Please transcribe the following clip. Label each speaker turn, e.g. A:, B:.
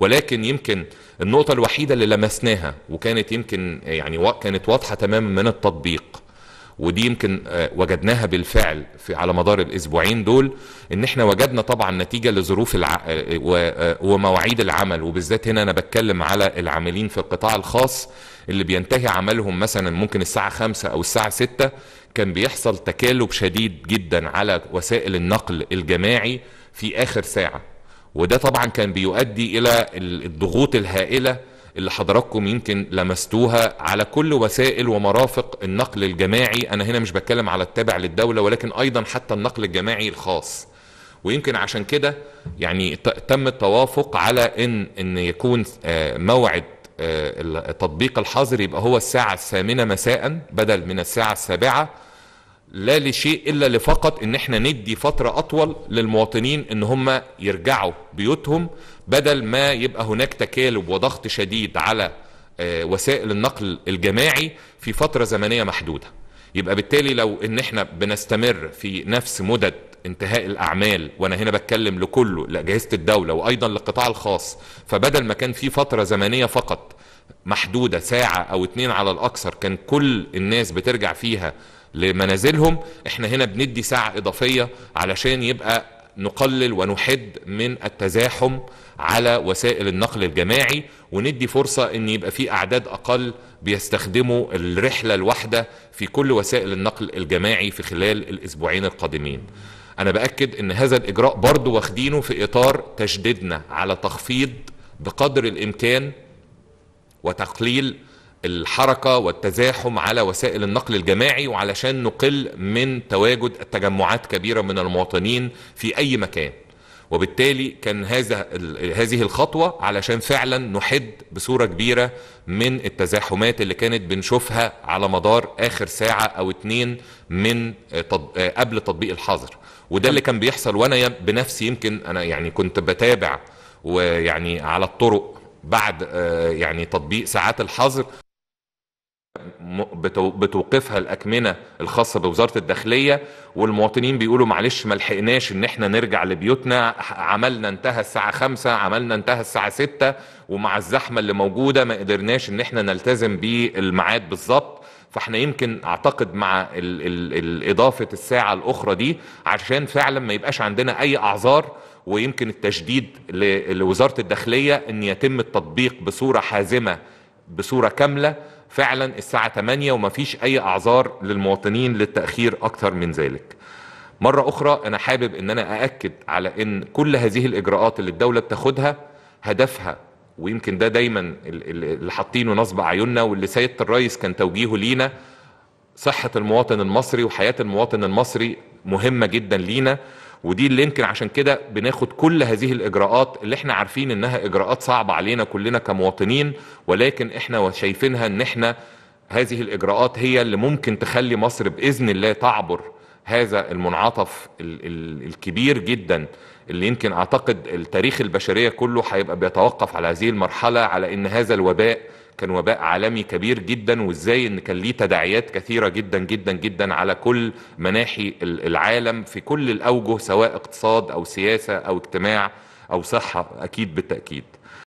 A: ولكن يمكن النقطة الوحيدة اللي لمسناها وكانت يمكن يعني كانت واضحة تماما من التطبيق ودي يمكن آه، وجدناها بالفعل في على مدار الاسبوعين دول ان احنا وجدنا طبعا نتيجه لظروف الع... آه، آه، ومواعيد العمل وبالذات هنا انا بتكلم على العاملين في القطاع الخاص اللي بينتهي عملهم مثلا ممكن الساعه 5 او الساعه 6 كان بيحصل تكالب شديد جدا على وسائل النقل الجماعي في اخر ساعه وده طبعا كان بيؤدي الى الضغوط الهائله اللي حضراتكم يمكن لمستوها على كل وسائل ومرافق النقل الجماعي انا هنا مش بتكلم على التابع للدوله ولكن ايضا حتى النقل الجماعي الخاص ويمكن عشان كده يعني تم التوافق على ان ان يكون آه، موعد آه، التطبيق الحظر يبقى هو الساعه الثامنه مساء بدل من الساعه السابعه لا لشيء الا لفقط ان احنا ندي فتره اطول للمواطنين ان هم يرجعوا بيوتهم بدل ما يبقى هناك تكالب وضغط شديد على آه، وسائل النقل الجماعي في فتره زمنيه محدوده يبقى بالتالي لو ان احنا بنستمر في نفس مدد انتهاء الاعمال وانا هنا بتكلم لكله لاجهزه الدوله وايضا للقطاع الخاص فبدل ما كان في فتره زمنيه فقط محدوده ساعه او اتنين على الاكثر كان كل الناس بترجع فيها لمنازلهم احنا هنا بندي ساعة اضافية علشان يبقى نقلل ونحد من التزاحم على وسائل النقل الجماعي وندي فرصة ان يبقى في اعداد اقل بيستخدموا الرحلة الواحدة في كل وسائل النقل الجماعي في خلال الاسبوعين القادمين انا باكد ان هذا الاجراء برضه واخدينه في اطار تشديدنا على تخفيض بقدر الامكان وتقليل الحركة والتزاحم على وسائل النقل الجماعي وعلشان نقل من تواجد التجمعات كبيرة من المواطنين في أي مكان وبالتالي كان هذا هذه الخطوة علشان فعلا نحد بصورة كبيرة من التزاحمات اللي كانت بنشوفها على مدار آخر ساعة أو اتنين من قبل تطبيق الحظر وده اللي كان بيحصل وأنا بنفسي يمكن أنا يعني كنت بتابع ويعني على الطرق بعد آه، يعني تطبيق ساعات الحظر بتوقفها الاكمنه الخاصه بوزاره الداخليه والمواطنين بيقولوا معلش ما لحقناش ان احنا نرجع لبيوتنا عملنا انتهى الساعه 5 عملنا انتهى الساعه 6 ومع الزحمه اللي موجوده ما قدرناش ان احنا نلتزم بالميعاد بالظبط فاحنا يمكن اعتقد مع الـ الـ الـ اضافه الساعه الاخرى دي عشان فعلا ما يبقاش عندنا اي اعذار ويمكن التشديد لوزاره الداخليه ان يتم التطبيق بصوره حازمه بصوره كامله فعلا الساعة 8 وما فيش أي أعذار للمواطنين للتأخير أكثر من ذلك مرة أخرى أنا حابب أن أنا أأكد على أن كل هذه الإجراءات اللي الدولة بتاخدها هدفها ويمكن ده دايما اللي حاطينه نصب عيوننا واللي سيادة الرئيس كان توجيهه لينا صحة المواطن المصري وحياة المواطن المصري مهمة جدا لينا ودي اللي يمكن عشان كده بناخد كل هذه الاجراءات اللي احنا عارفين انها اجراءات صعبه علينا كلنا كمواطنين ولكن احنا شايفينها ان احنا هذه الاجراءات هي اللي ممكن تخلي مصر باذن الله تعبر هذا المنعطف ال ال الكبير جدا اللي يمكن اعتقد التاريخ البشريه كله هيبقى بيتوقف على هذه المرحله على ان هذا الوباء كان وباء عالمي كبير جدا وازاي ان كان ليه تداعيات كثيره جدا جدا جدا على كل مناحي العالم في كل الاوجه سواء اقتصاد او سياسه او اجتماع او صحه اكيد بالتاكيد